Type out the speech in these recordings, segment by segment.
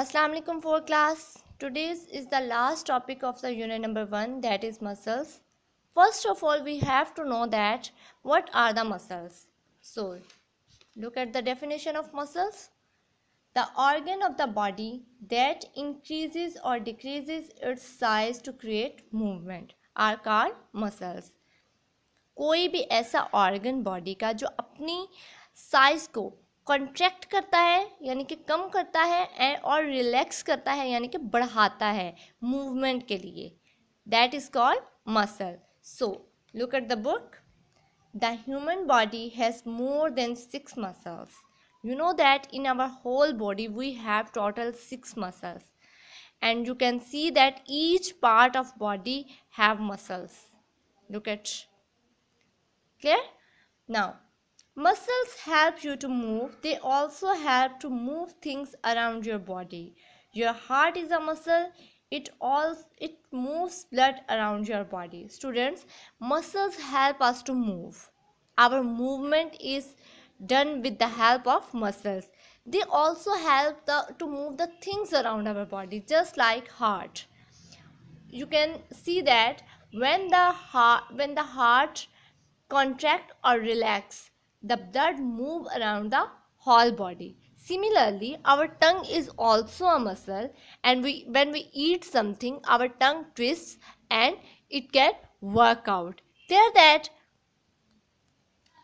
Assalamualaikum alaikum for class today's is the last topic of the unit number 1 that is muscles first of all we have to know that what are the muscles so look at the definition of muscles the organ of the body that increases or decreases its size to create movement are called muscles कोई भी ऐसा organ body का जो अपनी size को contract करता है यानी कि कम करता है एंड और रिलैक्स करता है यानी कि बढ़ाता है मूवमेंट के लिए that is called muscle so look at the book the human body has more than six muscles you know that in our whole body we have total six muscles and you can see that each part of body have muscles look at clear now Muscles help you to move. They also help to move things around your body. Your heart is a muscle. It all it moves blood around your body. Students, muscles help us to move. Our movement is done with the help of muscles. They also help the, to move the things around our body just like heart. You can see that when the heart when the heart contract or relax the blood move around the whole body. Similarly, our tongue is also a muscle and we, when we eat something, our tongue twists and it can work out. There that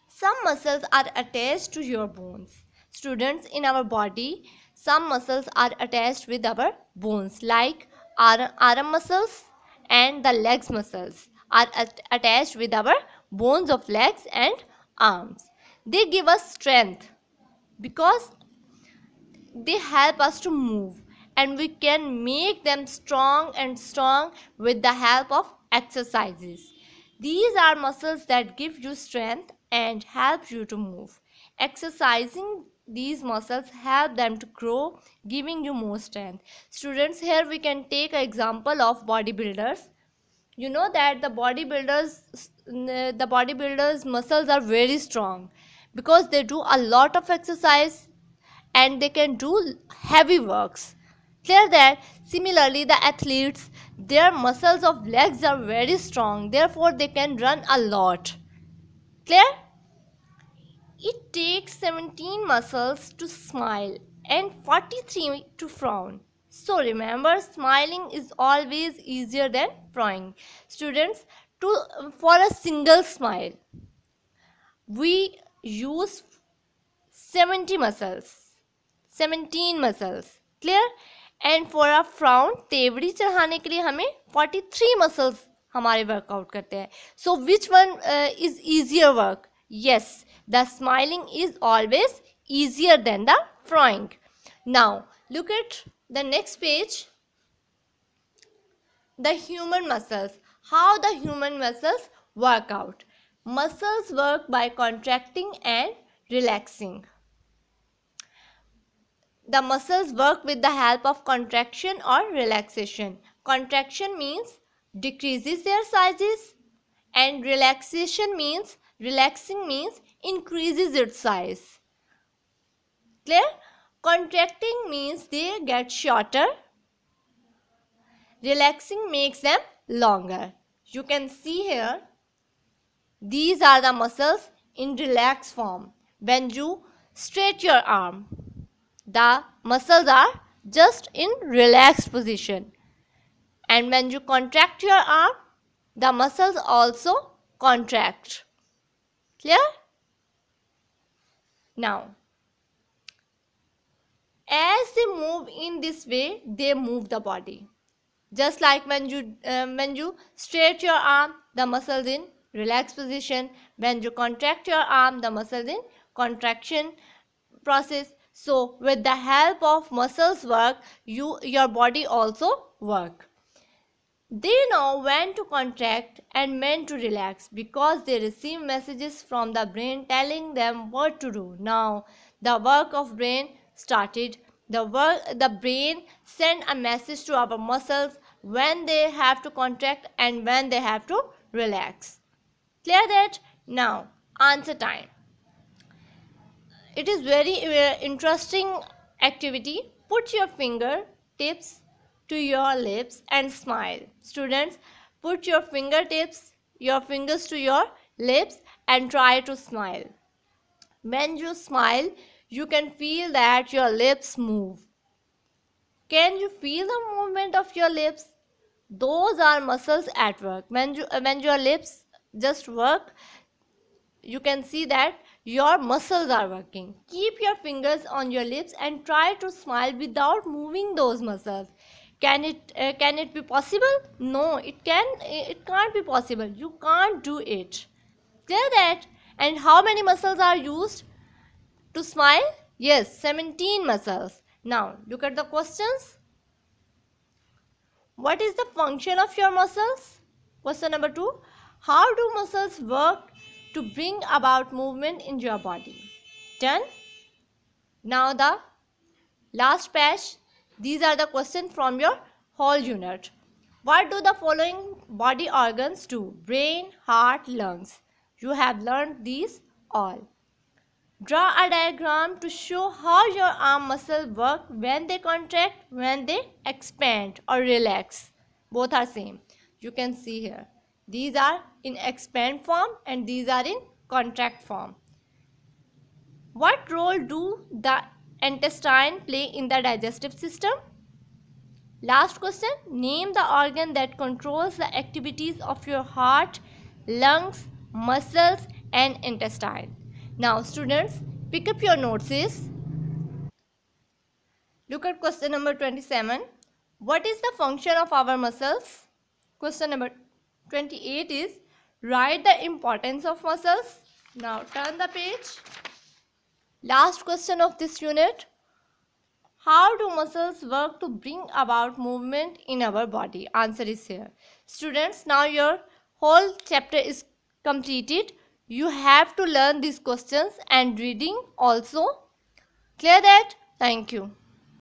some muscles are attached to your bones. Students, in our body, some muscles are attached with our bones like our arm muscles and the legs muscles are attached with our bones of legs and arms they give us strength because they help us to move and we can make them strong and strong with the help of exercises these are muscles that give you strength and help you to move exercising these muscles help them to grow giving you more strength students here we can take an example of bodybuilders you know that the bodybuilders the bodybuilders muscles are very strong because they do a lot of exercise and they can do heavy works. Clear that? Similarly, the athletes, their muscles of legs are very strong. Therefore, they can run a lot. Clear? It takes 17 muscles to smile and 43 to frown. So remember, smiling is always easier than frowning. Students, to, for a single smile, we use 70 muscles 17 muscles clear and for a frown tevri chadhane ke liye hame 43 muscles hamare workout karte hain so which one uh, is easier work yes the smiling is always easier than the frowning now look at the next page the human muscles how the human muscles work out Muscles work by contracting and relaxing. The muscles work with the help of contraction or relaxation. Contraction means decreases their sizes and relaxation means relaxing means increases its size. Clear? Contracting means they get shorter. Relaxing makes them longer. You can see here these are the muscles in relaxed form. When you stretch your arm, the muscles are just in relaxed position. And when you contract your arm, the muscles also contract. Clear? Now, as they move in this way, they move the body. Just like when you, uh, when you stretch your arm, the muscles in relaxed position. When you contract your arm, the muscles in contraction process. So with the help of muscles work, you your body also work. They know when to contract and when to relax because they receive messages from the brain telling them what to do. Now the work of brain started. The work the brain send a message to our muscles when they have to contract and when they have to relax. Clear that? Now, answer time. It is very uh, interesting activity. Put your finger tips to your lips and smile. Students, put your fingertips, your fingers to your lips and try to smile. When you smile, you can feel that your lips move. Can you feel the movement of your lips? Those are muscles at work. When, you, uh, when your lips just work you can see that your muscles are working keep your fingers on your lips and try to smile without moving those muscles can it uh, can it be possible no it can it can't be possible you can't do it clear that and how many muscles are used to smile yes 17 muscles now look at the questions what is the function of your muscles question number 2 how do muscles work to bring about movement in your body? Done? Now the last patch. These are the questions from your whole unit. What do the following body organs do? Brain, heart, lungs. You have learned these all. Draw a diagram to show how your arm muscles work when they contract, when they expand or relax. Both are same. You can see here. These are in expand form and these are in contract form. What role do the intestine play in the digestive system? Last question, name the organ that controls the activities of your heart, lungs, muscles and intestine. Now students, pick up your notes. Look at question number 27. What is the function of our muscles? Question number 28 is write the importance of muscles now turn the page last question of this unit how do muscles work to bring about movement in our body answer is here students now your whole chapter is completed you have to learn these questions and reading also clear that thank you